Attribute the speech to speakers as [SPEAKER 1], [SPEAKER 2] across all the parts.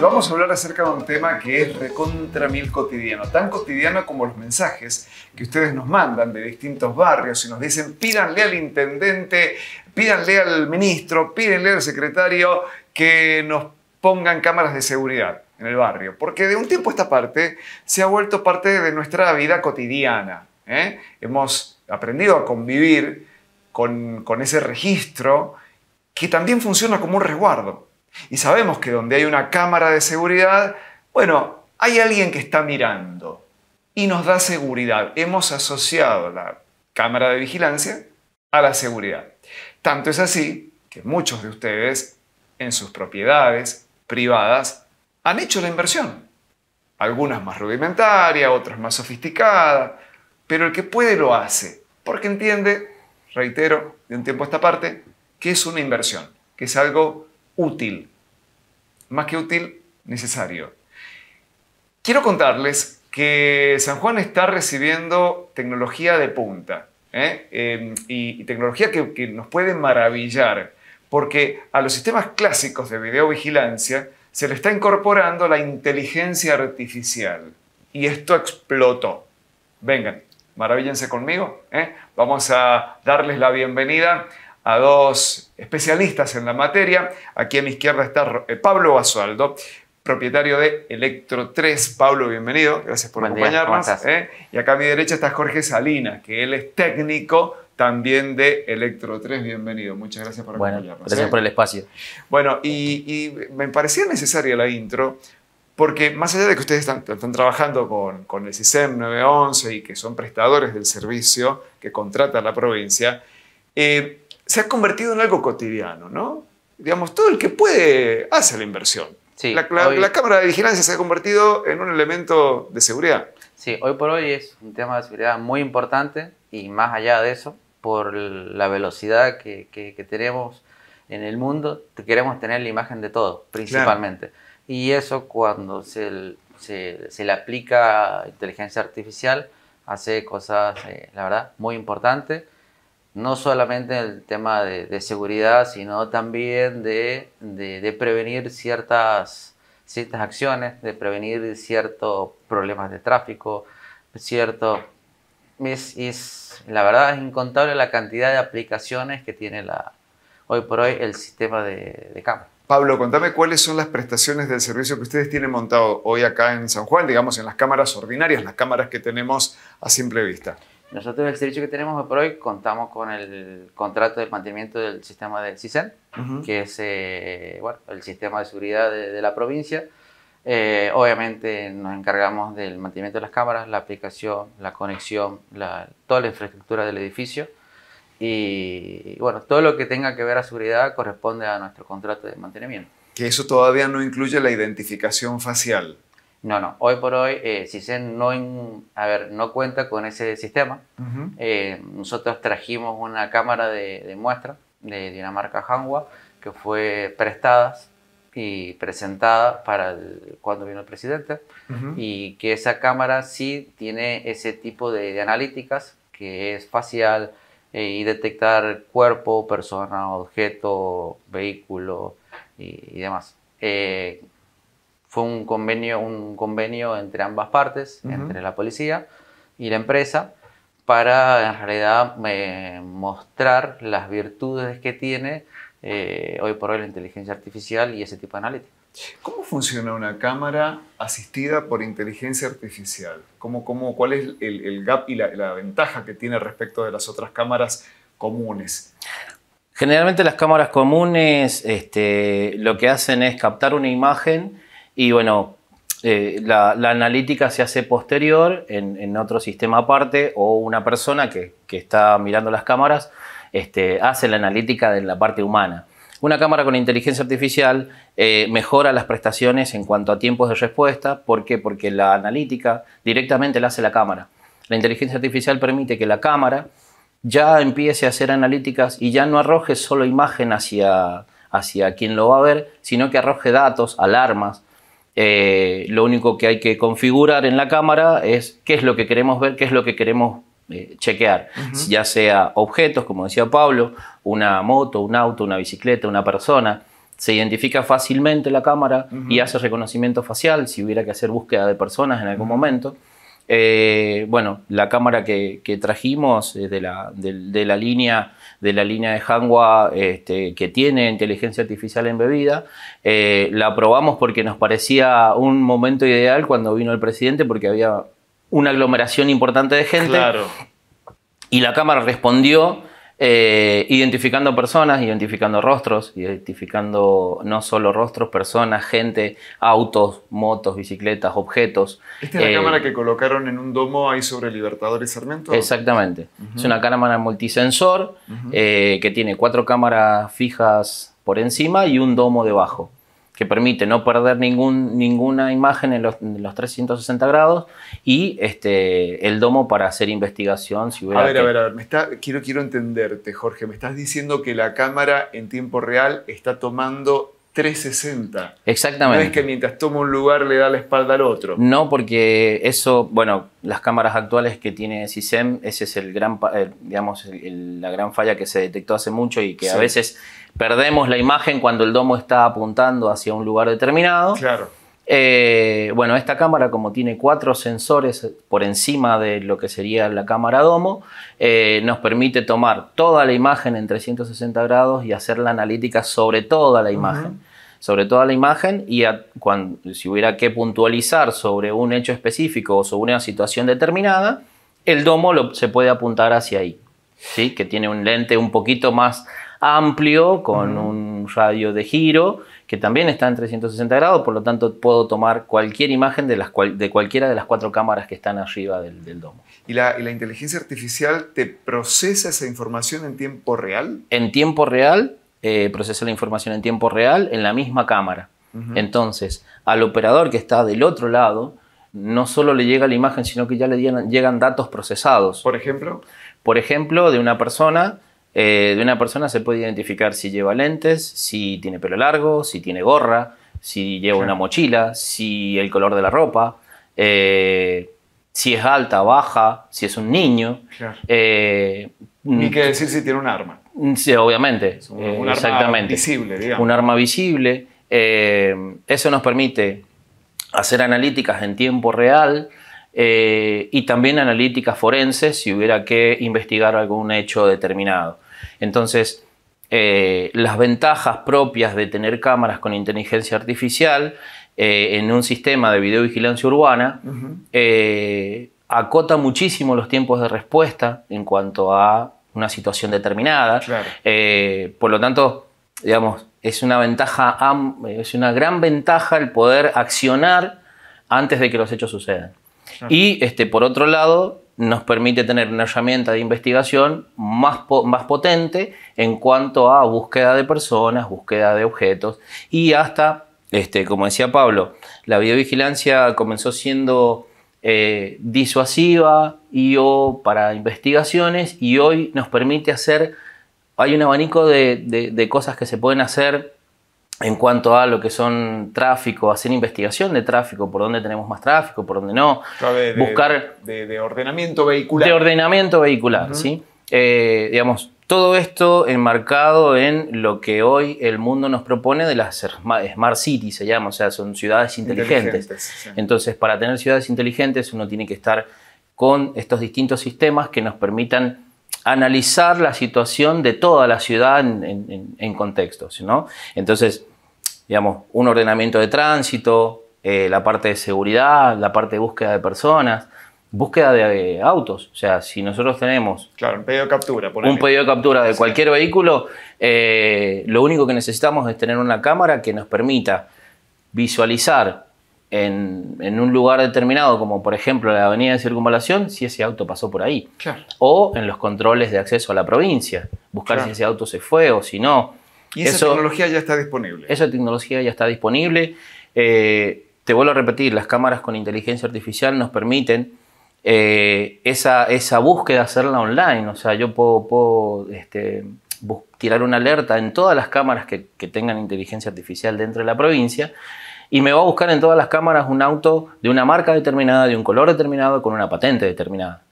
[SPEAKER 1] vamos a hablar acerca de un tema que es recontra mil cotidiano, tan cotidiano como los mensajes que ustedes nos mandan de distintos barrios y nos dicen pídanle al intendente, pídanle al ministro, pídanle al secretario que nos pongan cámaras de seguridad en el barrio, porque de un tiempo a esta parte se ha vuelto parte de nuestra vida cotidiana. ¿eh? Hemos aprendido a convivir con, con ese registro que también funciona como un resguardo. Y sabemos que donde hay una cámara de seguridad, bueno, hay alguien que está mirando y nos da seguridad. Hemos asociado la cámara de vigilancia a la seguridad. Tanto es así que muchos de ustedes en sus propiedades privadas han hecho la inversión. Algunas más rudimentarias, otras más sofisticadas. pero el que puede lo hace, porque entiende, reitero, de un tiempo a esta parte, que es una inversión, que es algo útil, más que útil, necesario. Quiero contarles que San Juan está recibiendo tecnología de punta ¿eh? em, y, tecnología que nos puede maravillar, porque a los sistemas clásicos de videovigilancia, se le está incorporando la inteligencia artificial. Y esto explotó. Vengan, maravíllense conmigo. ¿eh? Vamos a darles la bienvenida a dos especialistas en la materia. Aquí a mi izquierda está eh, Pablo Basualdo, propietario de Electro 3. Pablo, bienvenido, gracias por acompañarnos. ¿eh? Y acá a mi derecha está Jorge Salina, que él es técnico también de Electro 3. Bienvenido, muchas gracias por bueno, Gracias ¿eh? por el espacio. Bueno, y, me parecía necesaria la intro, porque más allá de que ustedes están, trabajando con, el CISEM 911 y que son prestadores del servicio que contrata la provincia, eh, se ha convertido en algo cotidiano, ¿no? Digamos, todo el que puede hace la inversión. la cámara de vigilancia se ha convertido en un elemento de
[SPEAKER 2] seguridad. Sí, hoy por hoy es un tema de seguridad muy importante y más allá de eso, por la velocidad que, que, tenemos en el mundo, queremos tener la imagen de todo, principalmente. Y eso cuando se, se, se, le aplica inteligencia artificial, hace cosas, eh, la verdad, muy importantes, no solamente en el tema de, seguridad, sino también de, de, de, prevenir ciertas, ciertas acciones, de prevenir ciertos problemas de tráfico, ciertos es, la verdad es incontable la cantidad de aplicaciones que tiene la, hoy por hoy el sistema de, de campo.
[SPEAKER 1] Pablo, contame cuáles son las prestaciones del servicio que ustedes tienen montado hoy acá en San Juan, digamos en las cámaras ordinarias, las cámaras que tenemos a simple vista. Nosotros el servicio que tenemos hoy por hoy contamos
[SPEAKER 2] con el contrato de mantenimiento del sistema del CISEN, que es eh, bueno, el sistema de seguridad de la provincia, eh, obviamente nos encargamos del mantenimiento de las cámaras, la aplicación, la conexión, toda la infraestructura del edificio. Y, bueno, todo lo que tenga que ver a seguridad corresponde a nuestro contrato de mantenimiento.
[SPEAKER 1] Que eso todavía no incluye la identificación facial. No, no.
[SPEAKER 2] Hoy por hoy, eh, si CISEN no, cuenta con ese sistema. Eh, nosotros trajimos una cámara de, muestra de Dinamarca Hanwha que fue prestada y presentada para cuando vino el presidente y que esa cámara sí tiene ese tipo de, analíticas que es facial eh, y detectar cuerpo, persona, objeto, vehículo y, demás. Eh, fue un convenio, un convenio entre ambas partes, entre la policía y la empresa, para en realidad eh, mostrar las virtudes que tiene eh, hoy por hoy la inteligencia artificial
[SPEAKER 1] y ese tipo de analítica. ¿Cómo funciona una cámara asistida por inteligencia artificial? cuál es el, gap y la, ventaja que tiene respecto de las otras cámaras comunes?
[SPEAKER 3] Generalmente las cámaras comunes este, lo que hacen es captar una imagen y bueno, eh, la, analítica se hace posterior en, otro sistema aparte o una persona que está mirando las cámaras este, hace la analítica de la parte humana. Una cámara con inteligencia artificial eh, mejora las prestaciones en cuanto a tiempos de respuesta. ¿Por qué? Porque la analítica directamente la hace la cámara. La inteligencia artificial permite que la cámara ya empiece a hacer analíticas y ya no arroje solo imagen hacia, hacia quien lo va a ver, sino que arroje datos, alarmas. Eh, lo único que hay que configurar en la cámara es qué es lo que queremos ver, qué es lo que queremos eh, chequear, ya sea objetos, como decía Pablo, una moto, un auto, una bicicleta, una persona. Se identifica fácilmente la cámara y hace reconocimiento facial si hubiera que hacer búsqueda de personas en algún momento. Eh, bueno, la cámara que, trajimos de la, de, la, línea de la línea de este, que tiene inteligencia artificial embebida, eh, la probamos porque nos parecía un momento ideal cuando vino el presidente porque había una aglomeración importante de gente. Claro. Y la Cámara respondió eh, identificando personas, identificando rostros, identificando no solo rostros, personas, gente, autos, motos, bicicletas, objetos. ¿Esta es la eh, cámara
[SPEAKER 1] que colocaron en un domo ahí sobre Libertadores y
[SPEAKER 3] Exactamente. Es una cámara multisensor eh, que tiene cuatro cámaras fijas por encima y un domo debajo que permite no perder ningún, ninguna imagen en los, 360 grados y este, el domo para hacer investigación. Si a ver, a ver, a
[SPEAKER 1] ver, quiero, quiero entenderte, Jorge. Me estás diciendo que la cámara en tiempo real está tomando 360.
[SPEAKER 3] Exactamente. No es que
[SPEAKER 1] mientras toma un lugar le da la espalda al otro.
[SPEAKER 3] No, porque eso, bueno, las cámaras actuales que tiene CISEM, ese es el gran, eh, digamos, la gran falla que se detectó hace mucho y que a veces perdemos la imagen cuando el domo está apuntando hacia un lugar determinado. Claro eh, bueno, esta cámara como tiene cuatro sensores por encima de lo que sería la cámara domo, eh, nos permite tomar toda la imagen en 360 grados y hacer la analítica sobre toda la imagen. Sobre toda la imagen y si hubiera que puntualizar sobre un hecho específico o sobre una situación determinada, el domo se puede apuntar hacia ahí, que tiene un lente un poquito más amplio con un radio de giro que también está en 360 grados, por lo tanto puedo tomar cualquier imagen de, las de cualquiera de las cuatro cámaras
[SPEAKER 1] que están arriba del, domo. ¿Y la, inteligencia artificial te procesa esa información en tiempo
[SPEAKER 3] real? En tiempo real, eh, procesa la información en tiempo real en la misma cámara. Entonces, al operador que está del otro lado, no solo le llega la imagen, sino que ya le llegan datos procesados. Por ejemplo. Por ejemplo, de una persona eh, de una persona se puede identificar si lleva lentes, si tiene pelo largo, si tiene gorra, si lleva una mochila, si el color de la ropa, eh, si es alta, baja, si es un niño. Eh, Ni que mm, decir
[SPEAKER 1] si tiene un arma.
[SPEAKER 3] Mm, sí, obviamente. exactamente, un, arma visible, digamos. Un arma visible. eso nos permite hacer analíticas en tiempo real eh, y también analítica forenses si hubiera que investigar algún hecho determinado. Entonces, eh, las ventajas propias de tener cámaras con inteligencia artificial eh, en un sistema de videovigilancia urbana acotan acota muchísimo los tiempos de respuesta en cuanto a una situación determinada. por lo tanto, digamos, es una ventaja, es una gran ventaja el poder accionar antes de que los hechos sucedan. Y este, por otro lado, nos permite tener una herramienta de investigación más, más potente en cuanto a búsqueda de personas, búsqueda de objetos y hasta, este, como decía Pablo, la videovigilancia comenzó siendo eh, disuasiva y o para investigaciones y hoy nos permite hacer, hay un abanico de cosas que se pueden hacer en cuanto a lo que son tráfico, hacer investigación de tráfico, por dónde tenemos más tráfico, por dónde no,
[SPEAKER 1] buscar... De, ordenamiento vehicular. De
[SPEAKER 3] ordenamiento vehicular, ¿sí? Eh, digamos, todo esto enmarcado en lo que hoy el mundo nos propone de las Smart Cities, se llama, o sea, son ciudades inteligentes. Entonces, para tener ciudades inteligentes uno tiene que estar con estos distintos sistemas que nos permitan analizar la situación de toda la ciudad en, en contextos, ¿no? Entonces, digamos, un ordenamiento de tránsito, eh, la parte de seguridad, la parte de búsqueda de personas, búsqueda de eh, autos. O sea, si nosotros tenemos. Claro, un
[SPEAKER 1] pedido de captura, ejemplo, Un pedido de
[SPEAKER 3] captura de cualquier vehículo, eh, lo único que necesitamos es tener una cámara que nos permita visualizar en, un lugar determinado, como por ejemplo la avenida de circunvalación, si ese auto pasó por ahí. O en los controles de acceso a la provincia, buscar si ese auto se fue o si no.
[SPEAKER 1] Y esa tecnología ya está disponible.
[SPEAKER 3] Esa tecnología ya está disponible. Eh, te vuelvo a repetir, las cámaras con inteligencia artificial nos permiten eh, esa, búsqueda hacerla online. O sea, yo puedo, este, tirar una alerta en todas las cámaras que tengan inteligencia artificial dentro de la provincia y me va a buscar en todas las cámaras un auto de una marca determinada, de un color determinado, con una patente determinada.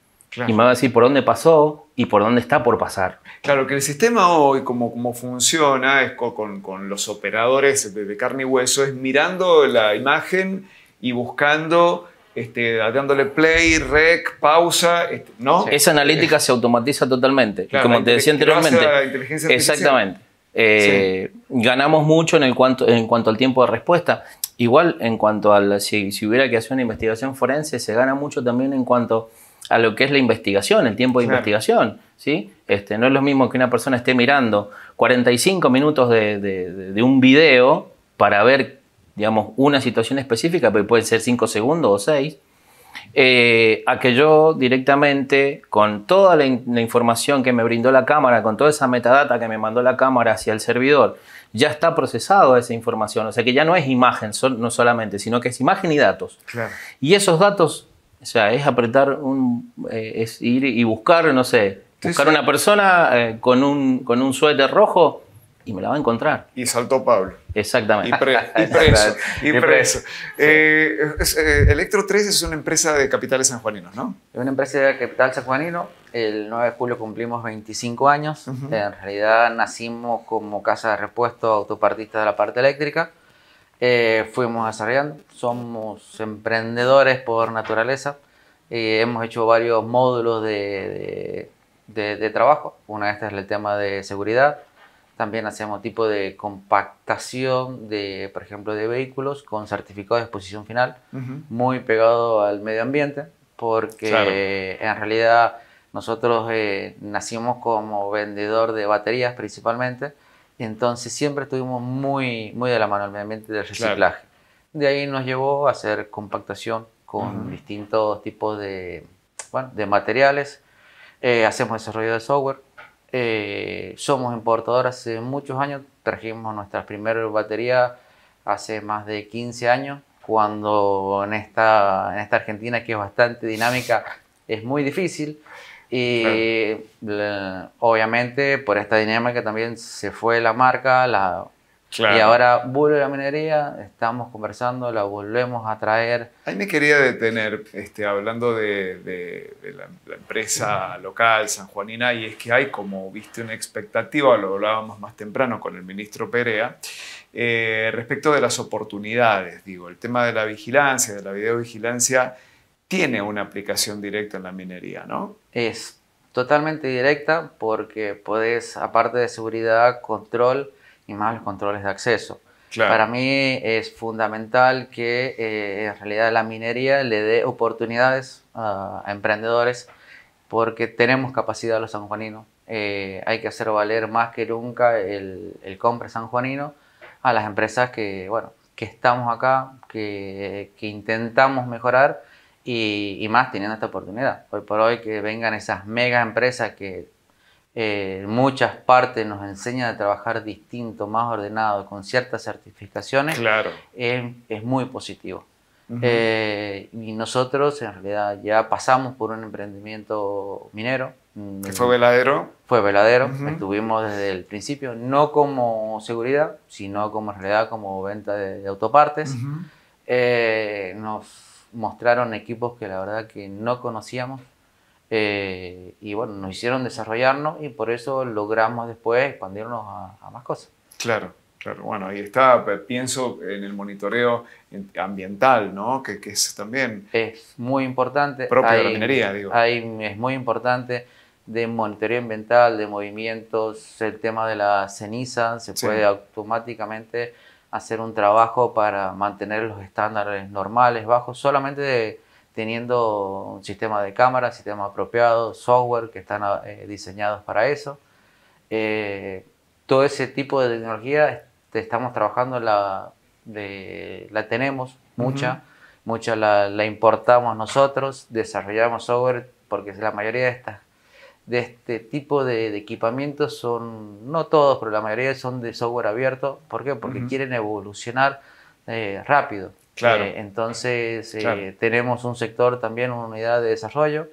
[SPEAKER 3] Y me va a decir por dónde pasó y por dónde está por pasar.
[SPEAKER 1] Claro, que el sistema hoy, como, como funciona es con, los operadores de, carne y hueso, es mirando la imagen y buscando, este, dándole play, rec, pausa, este, ¿no? Esa analítica
[SPEAKER 3] se automatiza totalmente. como te decía anteriormente. exactamente. Eh, ganamos mucho en, el cuanto, en cuanto al tiempo de respuesta. Igual, en cuanto a si, hubiera que hacer una investigación forense, se gana mucho también en cuanto a lo que es la investigación, el tiempo de investigación. ¿sí? Este, no es lo mismo que una persona esté mirando 45 minutos de, un video para ver, digamos, una situación específica, pero puede ser 5 segundos o 6, eh, a que yo directamente, con toda la, información que me brindó la cámara, con toda esa metadata que me mandó la cámara hacia el servidor, ya está procesado esa información. O sea que ya no es imagen no solamente, sino que es imagen y datos. Y esos datos o sea, es apretar un. Eh, es ir y buscar, no sé, buscar una persona eh,
[SPEAKER 1] con, un, con un suéter rojo y me la va a encontrar. Y saltó Pablo. Exactamente. Y, preso. Electro 3 es una empresa de capitales sanjuaninos, ¿no? Es una empresa de capital sanjuanino. El 9 de julio cumplimos 25 años.
[SPEAKER 2] En realidad nacimos como casa de repuesto autopartista de la parte eléctrica. Eh, fuimos desarrollando. Somos emprendedores por naturaleza. Eh, hemos hecho varios módulos de, de, trabajo. Una de estas es el tema de seguridad. También hacemos tipo de compactación de, por ejemplo, de vehículos con certificado de exposición final, muy pegado al medio ambiente, porque en realidad nosotros eh, nacimos como vendedor de baterías principalmente entonces siempre estuvimos muy, muy de la mano al medio ambiente del reciclaje. De ahí nos llevó a hacer compactación con distintos tipos de, bueno, de materiales. Eh, hacemos desarrollo de software. Eh, somos importadores hace muchos años. Trajimos nuestra primera batería hace más de 15 años, cuando en esta, en esta Argentina que es bastante dinámica es muy difícil. Y obviamente por esta dinámica también se fue la marca, la, Y ahora vuelve la minería, estamos conversando, la volvemos a traer. Ahí me quería
[SPEAKER 1] detener, este, hablando de, la, empresa local San Juanina, y es que hay como, viste, una expectativa, lo hablábamos más temprano con el ministro Perea, eh, respecto de las oportunidades, digo, el tema de la vigilancia, de la videovigilancia tiene una aplicación directa en la minería, ¿no? Es totalmente directa porque
[SPEAKER 2] podés, aparte de seguridad, control y más los controles de acceso. Para mí es fundamental que eh, en realidad la minería le dé oportunidades a emprendedores porque tenemos capacidad los sanjuaninos. Eh, hay que hacer valer más que nunca el, compre sanjuanino a las empresas que, bueno, que estamos acá, que intentamos mejorar y, más teniendo esta oportunidad. Hoy por hoy que vengan esas mega empresas que eh, muchas partes nos enseñan a trabajar distinto, más ordenado, con ciertas certificaciones, claro. es muy positivo. Eh, y nosotros en realidad ya pasamos por un emprendimiento minero. ¿Que fue veladero? Fue veladero, estuvimos desde el principio, no como seguridad, sino como en realidad como venta de, autopartes. Eh, nos mostraron equipos que la verdad que no conocíamos eh, y bueno, nos hicieron desarrollarnos y por eso
[SPEAKER 1] logramos después expandirnos a, más cosas. Claro. Claro, bueno, ahí está, pienso en el monitoreo ambiental, ¿no? Que, es también... Es muy importante.
[SPEAKER 2] Propio de la minería, digo. es muy importante de monitoreo ambiental, de movimientos, el tema de la ceniza, se puede automáticamente hacer un trabajo para mantener los estándares normales, bajos, solamente teniendo un sistema de cámara, sistema apropiado, software que están ah, eh, diseñados para eso. Eh, todo ese tipo de tecnología estamos trabajando, la, la tenemos, mucha, mucha la, importamos nosotros, desarrollamos software porque la mayoría de estas de este tipo de, equipamientos son, no todos, pero la mayoría son de software abierto. ¿Por qué? Porque quieren evolucionar eh, rápido. Claro. Eh, entonces eh, tenemos un sector también, una unidad de desarrollo.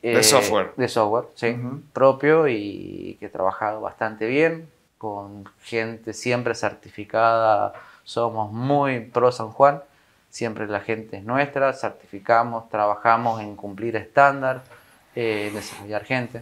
[SPEAKER 2] de software. De software, sí, propio y que trabajado bastante bien, con gente siempre certificada. Somos muy pro San Juan siempre la gente es nuestra, certificamos, trabajamos en cumplir estándar, desarrollar gente,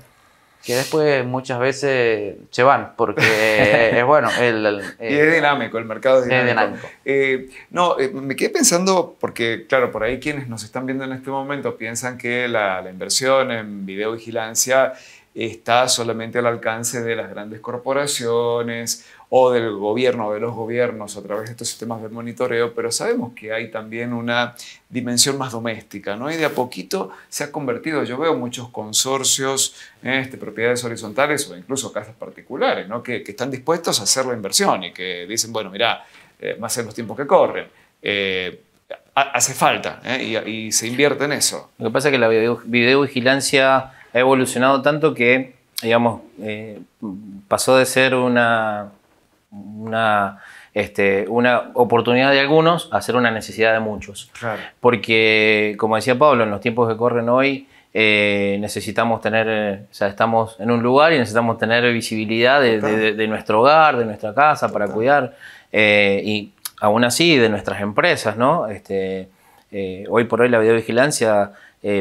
[SPEAKER 2] que después muchas veces
[SPEAKER 1] se van, porque eh, es bueno. El, y es eh, dinámico, el mercado es dinámico. Eh, no, me quedé pensando, porque claro, por ahí quienes nos están viendo en este momento piensan que la, la inversión en videovigilancia está solamente al alcance de las grandes corporaciones o del gobierno de los gobiernos a través de estos sistemas de monitoreo, pero sabemos que hay también una dimensión más doméstica, ¿no? Y de a poquito se ha convertido, yo veo muchos consorcios, este, propiedades horizontales o incluso casas particulares, ¿no? Que, están dispuestos a hacer la inversión y que dicen, bueno, mira, eh, más en los tiempos que corren. Eh, hace falta ¿eh? y, se invierte en eso. Lo que
[SPEAKER 3] pasa es que la video, videovigilancia ha evolucionado tanto que, digamos, pasó de ser una una, este, una oportunidad de algunos a ser una necesidad de muchos. Porque, como decía Pablo, en los tiempos que corren hoy eh, necesitamos tener, o sea, estamos en un lugar y necesitamos tener visibilidad de, nuestro hogar, de nuestra casa, para cuidar. Eh, y aún así, de nuestras empresas, ¿no? Este, eh, hoy por hoy la videovigilancia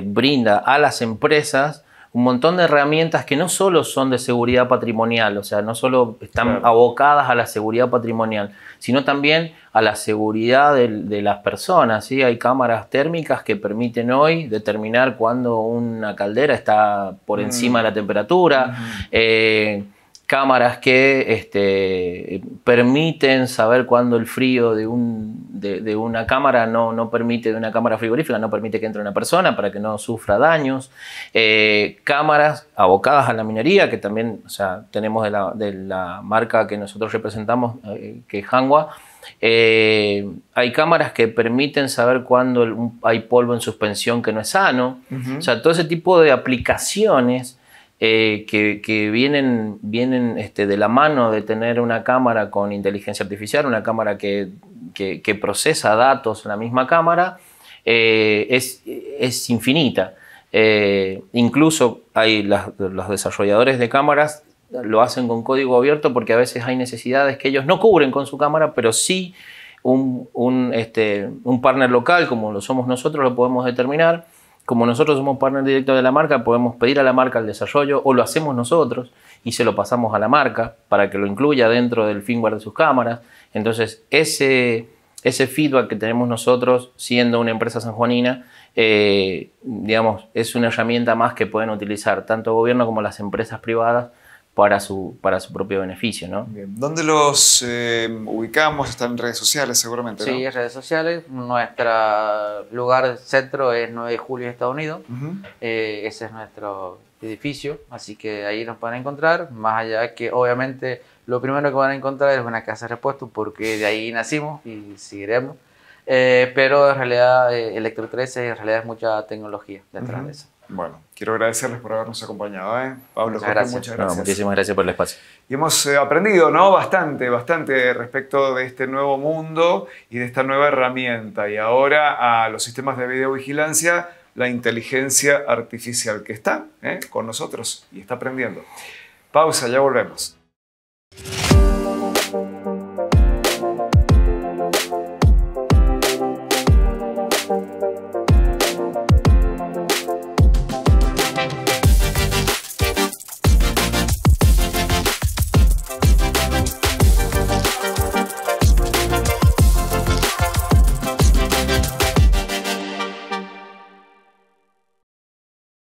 [SPEAKER 3] brinda a las empresas un montón de herramientas que no solo son de seguridad patrimonial, o sea, no solo están abocadas a la seguridad patrimonial, sino también a la seguridad de, las personas. ¿sí? Hay cámaras térmicas que permiten hoy determinar cuando una caldera está por mm. encima de la temperatura cámaras que este, permiten saber cuándo el frío de, un, de, una cámara no, no permite, de una cámara frigorífica, no permite que entre una persona para que no sufra daños. Eh, cámaras abocadas a la minería, que también sea, tenemos de la, marca que nosotros representamos, eh, que es Hangua. Eh, hay cámaras que permiten saber cuándo hay polvo en suspensión que no es sano. O sea, todo ese tipo de aplicaciones eh, que, vienen, este, de la mano de tener una cámara con inteligencia artificial, una cámara que, procesa datos en la misma cámara, eh, es, infinita. Eh, incluso los desarrolladores de cámaras lo hacen con código abierto porque a veces hay necesidades que ellos no cubren con su cámara, pero sí un este, partner local como lo somos nosotros lo podemos determinar como nosotros somos partner directo de la marca, podemos pedir a la marca el desarrollo o lo hacemos nosotros y se lo pasamos a la marca para que lo incluya dentro del firmware de sus cámaras. Entonces, ese, feedback que tenemos nosotros, siendo una empresa sanjuanina, eh, digamos, es una herramienta más que pueden utilizar tanto el gobierno como las empresas privadas para
[SPEAKER 1] su, para su propio beneficio, ¿no? ¿Dónde los eh, ubicamos? Están en redes sociales seguramente, ¿no? Sí, en
[SPEAKER 2] redes sociales. Nuestro lugar centro es 9 de julio de Estados Unidos. Eh, ese es nuestro edificio, así que ahí nos pueden encontrar. Más allá que, obviamente, lo primero que van a encontrar es una casa de repuesto, porque de ahí nacimos y seguiremos. Eh, pero en realidad, Electro 13 en realidad es mucha tecnología
[SPEAKER 1] detrás de eso. Bueno, quiero agradecerles por habernos acompañado. ¿eh? Pablo, muchas gracias. muchísimas gracias por el espacio. Y hemos eh, aprendido ¿no? bastante, bastante respecto de este nuevo mundo y de esta nueva herramienta. Y ahora a los sistemas de videovigilancia, la inteligencia artificial que está ¿eh? con nosotros y está aprendiendo. Pausa, ya volvemos.